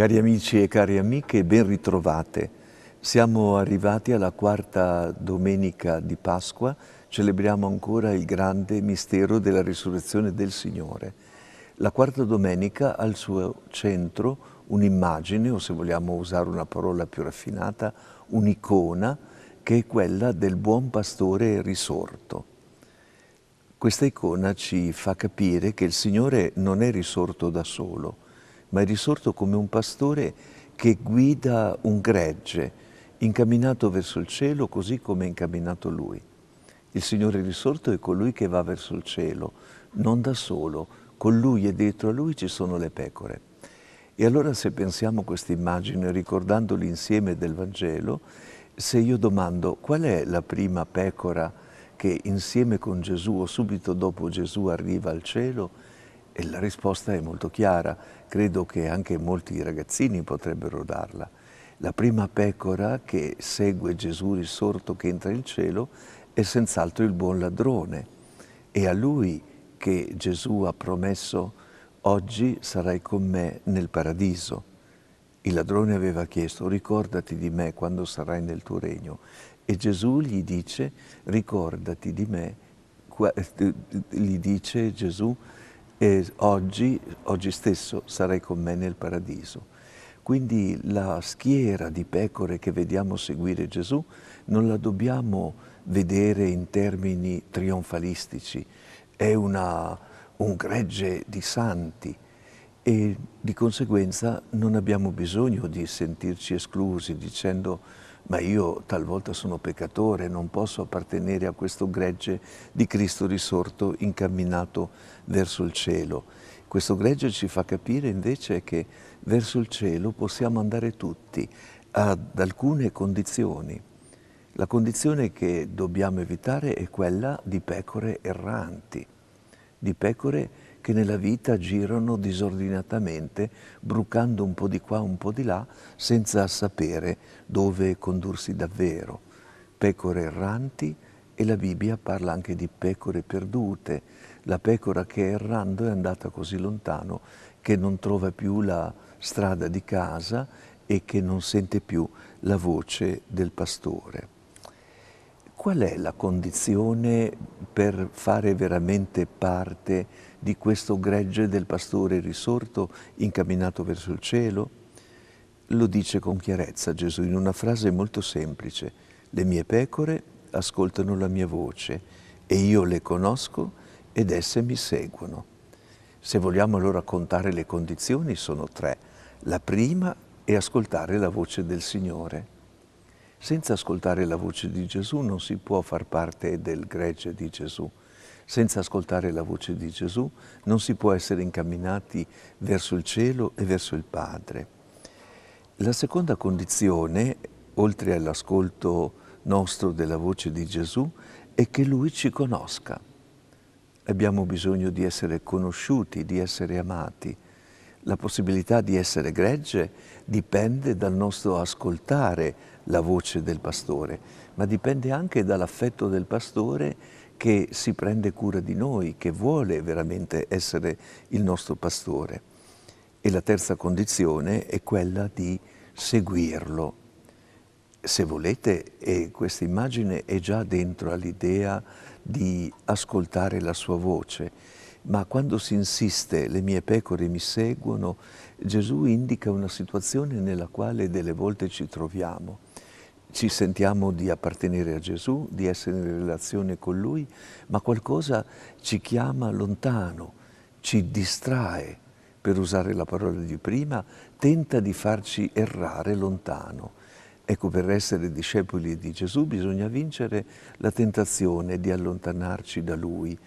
Cari amici e cari amiche, ben ritrovate. Siamo arrivati alla quarta domenica di Pasqua, celebriamo ancora il grande mistero della risurrezione del Signore. La quarta domenica ha al suo centro un'immagine, o se vogliamo usare una parola più raffinata, un'icona, che è quella del buon pastore risorto. Questa icona ci fa capire che il Signore non è risorto da solo, ma è risorto come un pastore che guida un gregge, incamminato verso il cielo così come è incamminato lui. Il Signore risorto è colui che va verso il cielo, non da solo, con lui e dietro a lui ci sono le pecore. E allora se pensiamo a questa immagine ricordando l'insieme del Vangelo, se io domando qual è la prima pecora che insieme con Gesù o subito dopo Gesù arriva al cielo, e la risposta è molto chiara, credo che anche molti ragazzini potrebbero darla. La prima pecora che segue Gesù risorto che entra in cielo è senz'altro il buon ladrone. È a lui che Gesù ha promesso oggi sarai con me nel paradiso. Il ladrone aveva chiesto ricordati di me quando sarai nel tuo regno e Gesù gli dice ricordati di me, gli dice Gesù e oggi, oggi stesso sarai con me nel paradiso. Quindi la schiera di pecore che vediamo seguire Gesù non la dobbiamo vedere in termini trionfalistici, è una, un gregge di santi e di conseguenza non abbiamo bisogno di sentirci esclusi dicendo ma io talvolta sono peccatore, non posso appartenere a questo gregge di Cristo risorto incamminato verso il cielo. Questo gregge ci fa capire invece che verso il cielo possiamo andare tutti ad alcune condizioni. La condizione che dobbiamo evitare è quella di pecore erranti, di pecore erranti che nella vita girano disordinatamente, brucando un po' di qua, un po' di là, senza sapere dove condursi davvero. Pecore erranti e la Bibbia parla anche di pecore perdute. La pecora che errando è andata così lontano che non trova più la strada di casa e che non sente più la voce del pastore qual è la condizione per fare veramente parte di questo gregge del pastore risorto incamminato verso il cielo? Lo dice con chiarezza Gesù in una frase molto semplice. Le mie pecore ascoltano la mia voce e io le conosco ed esse mi seguono. Se vogliamo allora contare le condizioni sono tre. La prima è ascoltare la voce del Signore senza ascoltare la voce di Gesù non si può far parte del gregge di Gesù. Senza ascoltare la voce di Gesù non si può essere incamminati verso il cielo e verso il Padre. La seconda condizione, oltre all'ascolto nostro della voce di Gesù, è che Lui ci conosca. Abbiamo bisogno di essere conosciuti, di essere amati. La possibilità di essere gregge dipende dal nostro ascoltare la voce del pastore, ma dipende anche dall'affetto del pastore che si prende cura di noi, che vuole veramente essere il nostro pastore. E la terza condizione è quella di seguirlo. Se volete, e questa immagine è già dentro all'idea di ascoltare la sua voce, ma quando si insiste, le mie pecore mi seguono, Gesù indica una situazione nella quale delle volte ci troviamo ci sentiamo di appartenere a Gesù, di essere in relazione con Lui, ma qualcosa ci chiama lontano, ci distrae, per usare la parola di prima, tenta di farci errare lontano. Ecco, per essere discepoli di Gesù bisogna vincere la tentazione di allontanarci da Lui.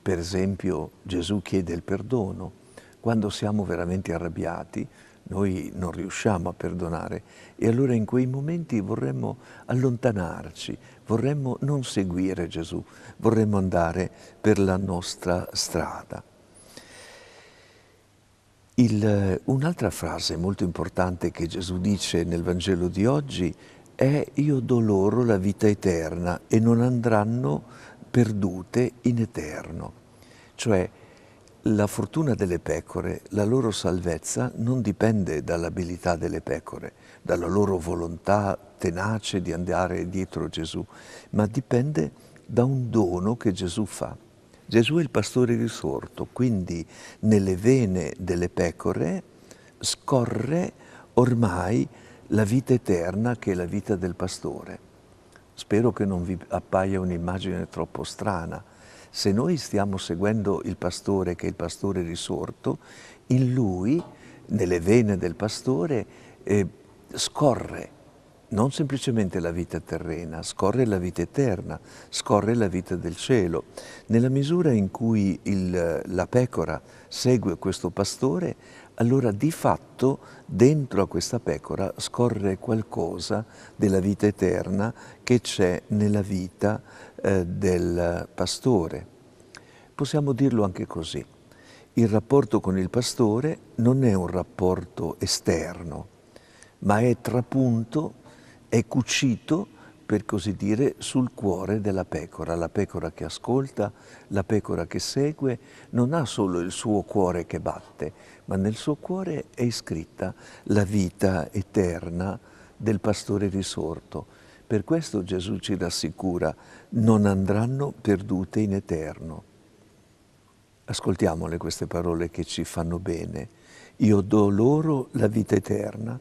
Per esempio, Gesù chiede il perdono. Quando siamo veramente arrabbiati, noi non riusciamo a perdonare e allora in quei momenti vorremmo allontanarci, vorremmo non seguire Gesù, vorremmo andare per la nostra strada. Eh, un'altra frase molto importante che Gesù dice nel Vangelo di oggi è io do loro la vita eterna e non andranno perdute in eterno. Cioè la fortuna delle pecore, la loro salvezza non dipende dall'abilità delle pecore, dalla loro volontà tenace di andare dietro Gesù, ma dipende da un dono che Gesù fa. Gesù è il pastore risorto, quindi nelle vene delle pecore scorre ormai la vita eterna che è la vita del pastore. Spero che non vi appaia un'immagine troppo strana se noi stiamo seguendo il pastore, che è il pastore risorto, in lui, nelle vene del pastore, eh, scorre non semplicemente la vita terrena, scorre la vita eterna, scorre la vita del cielo. Nella misura in cui il, la pecora segue questo pastore, allora di fatto dentro a questa pecora scorre qualcosa della vita eterna che c'è nella vita eh, del pastore. Possiamo dirlo anche così. Il rapporto con il pastore non è un rapporto esterno, ma è trapunto, è cucito per così dire, sul cuore della pecora. La pecora che ascolta, la pecora che segue, non ha solo il suo cuore che batte, ma nel suo cuore è iscritta la vita eterna del pastore risorto. Per questo Gesù ci rassicura, non andranno perdute in eterno. Ascoltiamole queste parole che ci fanno bene. Io do loro la vita eterna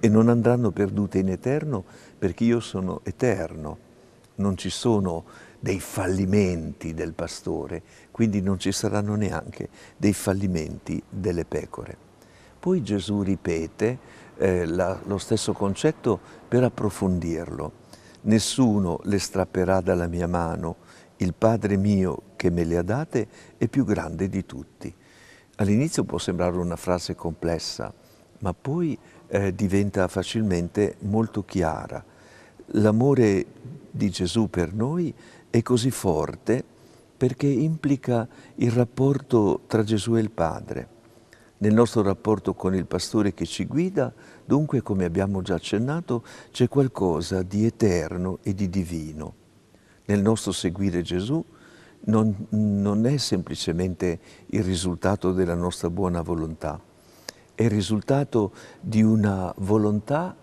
e non andranno perdute in eterno perché io sono eterno. Non ci sono dei fallimenti del pastore, quindi non ci saranno neanche dei fallimenti delle pecore. Poi Gesù ripete eh, la, lo stesso concetto per approfondirlo. Nessuno le strapperà dalla mia mano, il Padre mio che me le ha date è più grande di tutti. All'inizio può sembrare una frase complessa, ma poi eh, diventa facilmente molto chiara. L'amore di Gesù per noi è così forte perché implica il rapporto tra Gesù e il Padre. Nel nostro rapporto con il pastore che ci guida, dunque, come abbiamo già accennato, c'è qualcosa di eterno e di divino. Nel nostro seguire Gesù non, non è semplicemente il risultato della nostra buona volontà, è il risultato di una volontà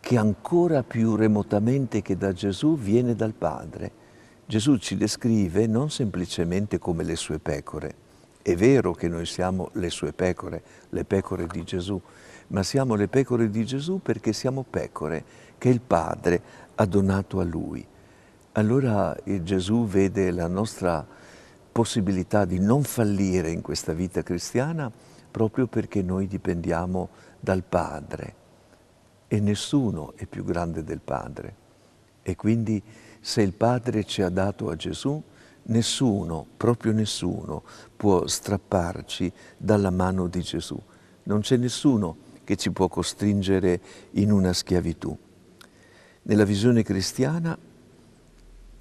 che ancora più remotamente che da Gesù viene dal Padre. Gesù ci descrive non semplicemente come le sue pecore, è vero che noi siamo le sue pecore, le pecore di Gesù, ma siamo le pecore di Gesù perché siamo pecore che il Padre ha donato a Lui. Allora eh, Gesù vede la nostra possibilità di non fallire in questa vita cristiana proprio perché noi dipendiamo dal Padre e nessuno è più grande del Padre. E quindi se il Padre ci ha dato a Gesù, nessuno, proprio nessuno, può strapparci dalla mano di Gesù. Non c'è nessuno che ci può costringere in una schiavitù. Nella visione cristiana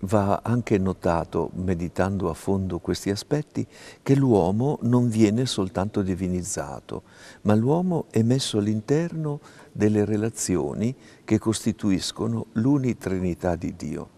Va anche notato, meditando a fondo questi aspetti, che l'uomo non viene soltanto divinizzato, ma l'uomo è messo all'interno delle relazioni che costituiscono l'unitrinità di Dio.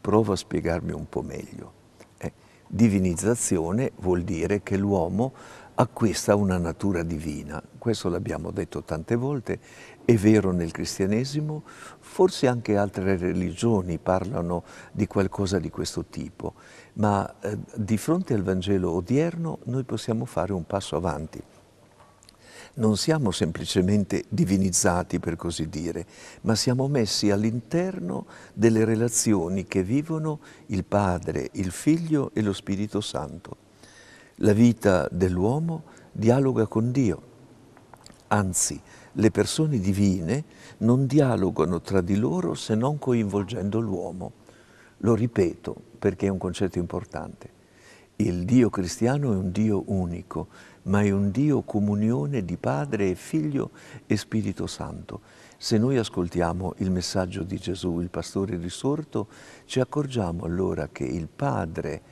Provo a spiegarmi un po' meglio. Eh, divinizzazione vuol dire che l'uomo acquista una natura divina. Questo l'abbiamo detto tante volte, è vero nel cristianesimo, forse anche altre religioni parlano di qualcosa di questo tipo, ma eh, di fronte al Vangelo odierno noi possiamo fare un passo avanti. Non siamo semplicemente divinizzati, per così dire, ma siamo messi all'interno delle relazioni che vivono il Padre, il Figlio e lo Spirito Santo. La vita dell'uomo dialoga con Dio, anzi le persone divine non dialogano tra di loro se non coinvolgendo l'uomo. Lo ripeto perché è un concetto importante. Il Dio cristiano è un Dio unico, ma è un Dio comunione di Padre e Figlio e Spirito Santo. Se noi ascoltiamo il messaggio di Gesù, il pastore risorto, ci accorgiamo allora che il Padre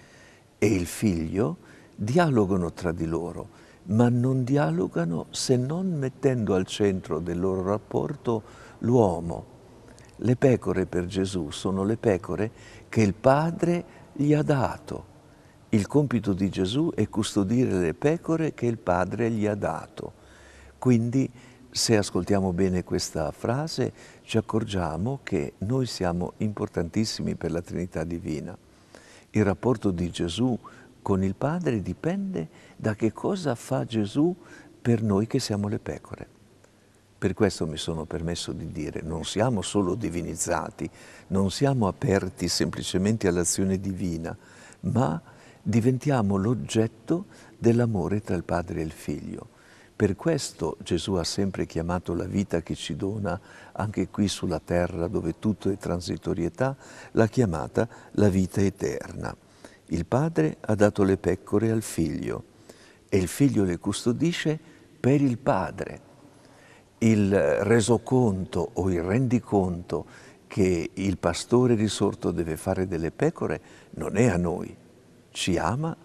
e il Figlio dialogano tra di loro, ma non dialogano se non mettendo al centro del loro rapporto l'uomo. Le pecore per Gesù sono le pecore che il Padre gli ha dato. Il compito di Gesù è custodire le pecore che il Padre gli ha dato. Quindi, se ascoltiamo bene questa frase, ci accorgiamo che noi siamo importantissimi per la Trinità Divina. Il rapporto di Gesù con il Padre dipende da che cosa fa Gesù per noi che siamo le pecore. Per questo mi sono permesso di dire, non siamo solo divinizzati, non siamo aperti semplicemente all'azione divina, ma diventiamo l'oggetto dell'amore tra il padre e il figlio. Per questo Gesù ha sempre chiamato la vita che ci dona, anche qui sulla terra dove tutto è transitorietà, l'ha chiamata la vita eterna. Il padre ha dato le pecore al figlio e il figlio le custodisce per il padre. Il resoconto o il rendiconto che il pastore risorto deve fare delle pecore non è a noi, ci ama,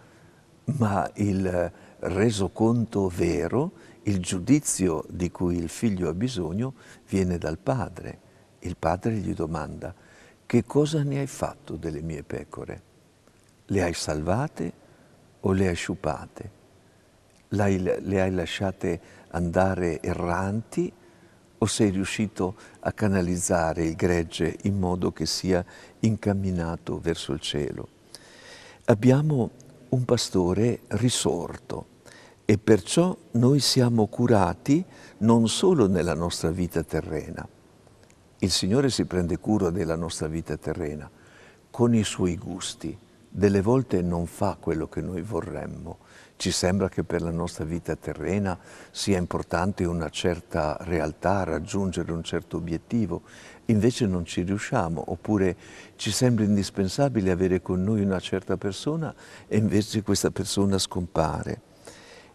ma il resoconto vero, il giudizio di cui il figlio ha bisogno, viene dal padre. Il padre gli domanda che cosa ne hai fatto delle mie pecore? le hai salvate o le hai sciupate? le hai lasciate andare erranti o sei riuscito a canalizzare il gregge in modo che sia incamminato verso il cielo? Abbiamo un pastore risorto e perciò noi siamo curati non solo nella nostra vita terrena. Il Signore si prende cura della nostra vita terrena con i suoi gusti delle volte non fa quello che noi vorremmo. Ci sembra che per la nostra vita terrena sia importante una certa realtà, raggiungere un certo obiettivo, invece non ci riusciamo, oppure ci sembra indispensabile avere con noi una certa persona e invece questa persona scompare.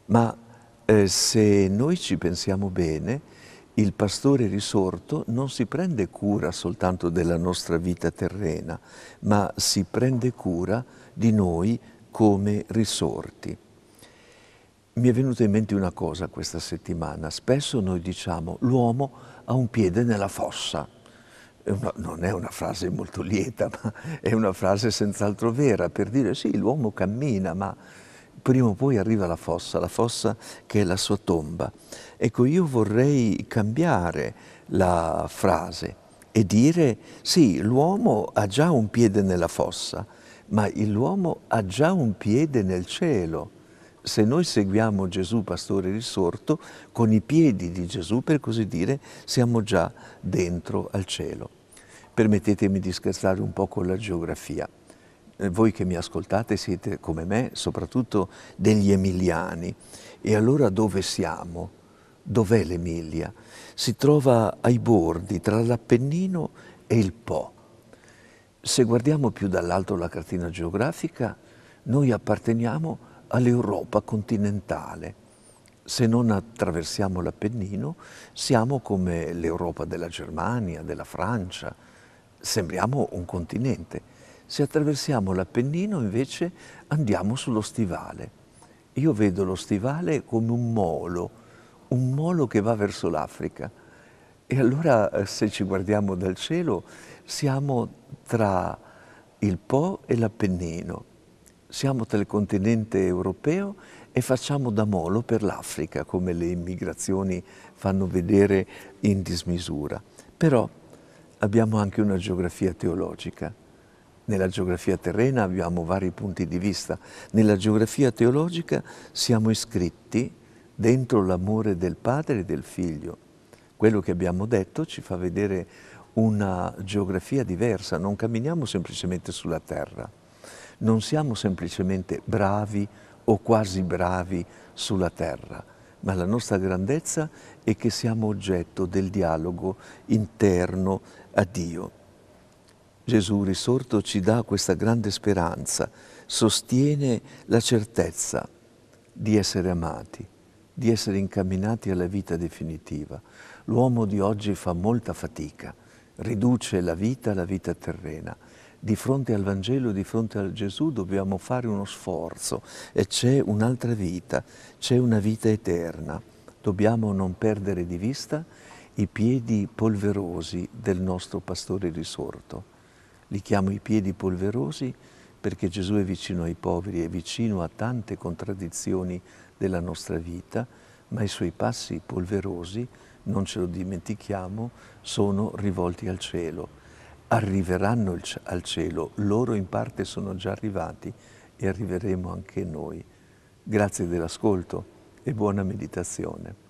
Ma eh, se noi ci pensiamo bene, il pastore risorto non si prende cura soltanto della nostra vita terrena, ma si prende cura di noi come risorti. Mi è venuta in mente una cosa questa settimana. Spesso noi diciamo l'uomo ha un piede nella fossa. non è una frase molto lieta, ma è una frase senz'altro vera per dire sì, l'uomo cammina, ma prima o poi arriva la fossa, la fossa che è la sua tomba. Ecco, io vorrei cambiare la frase e dire sì, l'uomo ha già un piede nella fossa, ma l'uomo ha già un piede nel cielo. Se noi seguiamo Gesù pastore risorto, con i piedi di Gesù, per così dire, siamo già dentro al cielo. Permettetemi di scherzare un po' con la geografia. Eh, voi che mi ascoltate siete come me soprattutto degli emiliani e allora dove siamo? Dov'è l'Emilia? Si trova ai bordi tra l'Appennino e il Po. Se guardiamo più dall'alto la cartina geografica, noi apparteniamo all'Europa continentale. Se non attraversiamo l'Appennino, siamo come l'Europa della Germania, della Francia, sembriamo un continente. Se attraversiamo l'Appennino invece andiamo sullo stivale. Io vedo lo stivale come un molo, un molo che va verso l'Africa. E allora eh, se ci guardiamo dal cielo siamo tra il Po e l'Appennino, siamo tra il continente europeo e facciamo da molo per l'Africa, come le immigrazioni fanno vedere in dismisura. Però abbiamo anche una geografia teologica nella geografia terrena abbiamo vari punti di vista, nella geografia teologica siamo iscritti dentro l'amore del padre e del figlio. Quello che abbiamo detto ci fa vedere una geografia diversa, non camminiamo semplicemente sulla terra, non siamo semplicemente bravi o quasi bravi sulla terra, ma la nostra grandezza è che siamo oggetto del dialogo interno a Dio. Gesù risorto ci dà questa grande speranza, sostiene la certezza di essere amati, di essere incamminati alla vita definitiva. L'uomo di oggi fa molta fatica, riduce la vita alla vita terrena. Di fronte al Vangelo, di fronte a Gesù dobbiamo fare uno sforzo e c'è un'altra vita, c'è una vita eterna. Dobbiamo non perdere di vista i piedi polverosi del nostro pastore risorto. Li chiamo i piedi polverosi perché Gesù è vicino ai poveri, è vicino a tante contraddizioni della nostra vita, ma i suoi passi polverosi, non ce lo dimentichiamo, sono rivolti al cielo. Arriveranno al cielo, loro in parte sono già arrivati e arriveremo anche noi. Grazie dell'ascolto e buona meditazione.